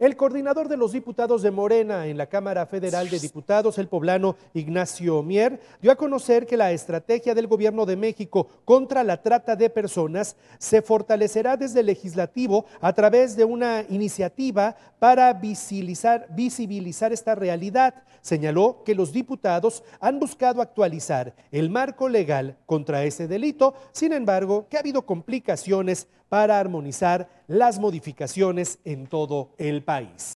El coordinador de los diputados de Morena en la Cámara Federal de Diputados, el poblano Ignacio Mier, dio a conocer que la estrategia del Gobierno de México contra la trata de personas se fortalecerá desde el legislativo a través de una iniciativa para visibilizar, visibilizar esta realidad. Señaló que los diputados han buscado actualizar el marco legal contra ese delito, sin embargo, que ha habido complicaciones para armonizar las modificaciones en todo el país.